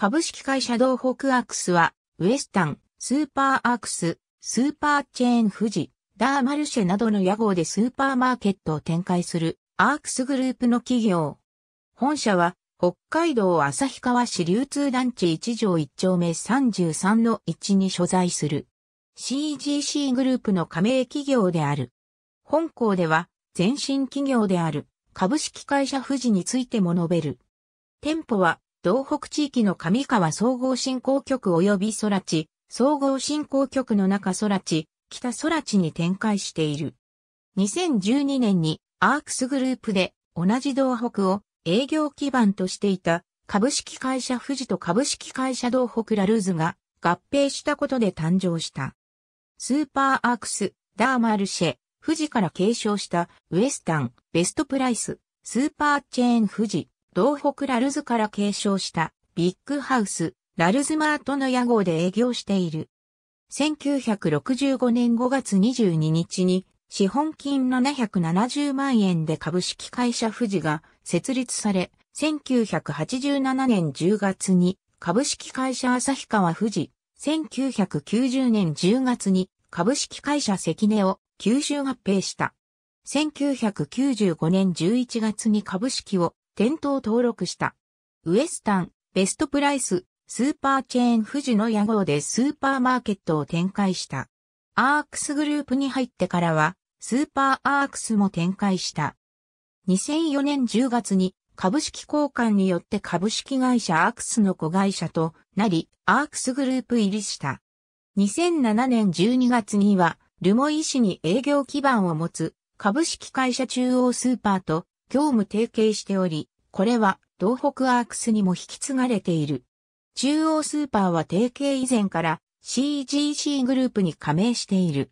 株式会社道北アクスは、ウエスタン、スーパーアクス、スーパーチェーン富士、ダーマルシェなどの屋号でスーパーマーケットを展開するアークスグループの企業。本社は北海道旭川市流通団地1条1丁目33の1に所在する CGC グループの加盟企業である。本校では前身企業である株式会社富士についても述べる。店舗は道北地域の上川総合振興局及び空地、総合振興局の中空地、北空地に展開している。2012年にアークスグループで同じ道北を営業基盤としていた株式会社富士と株式会社道北ラルーズが合併したことで誕生した。スーパーアークス、ダーマルシェ、富士から継承したウエスタン、ベストプライス、スーパーチェーン富士、道北ラルズから継承したビッグハウス、ラルズマートの屋号で営業している。1965年5月22日に資本金770万円で株式会社富士が設立され、1987年10月に株式会社旭川富士、1990年10月に株式会社関根を吸収合併した。1995年11月に株式を店頭登録した。ウエスタン、ベストプライス、スーパーチェーン富士の屋号でスーパーマーケットを展開した。アークスグループに入ってからは、スーパーアークスも展開した。2004年10月に株式交換によって株式会社アークスの子会社となり、アークスグループ入りした。2007年12月には、ルモ医師に営業基盤を持つ株式会社中央スーパーと業務提携しており、これは、東北アークスにも引き継がれている。中央スーパーは提携以前から CGC グループに加盟している。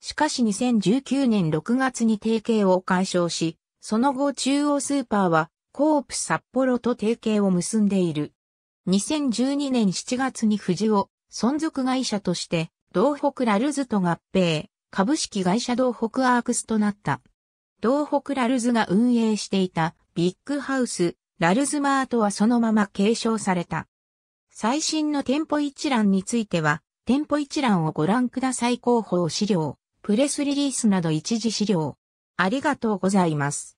しかし2019年6月に提携を解消し、その後中央スーパーはコープ札幌と提携を結んでいる。2012年7月に富士を存続会社として、東北ラルズと合併、株式会社東北アークスとなった。東北ラルズが運営していたビッグハウス、ラルズマートはそのまま継承された。最新の店舗一覧については、店舗一覧をご覧ください広報資料、プレスリリースなど一時資料。ありがとうございます。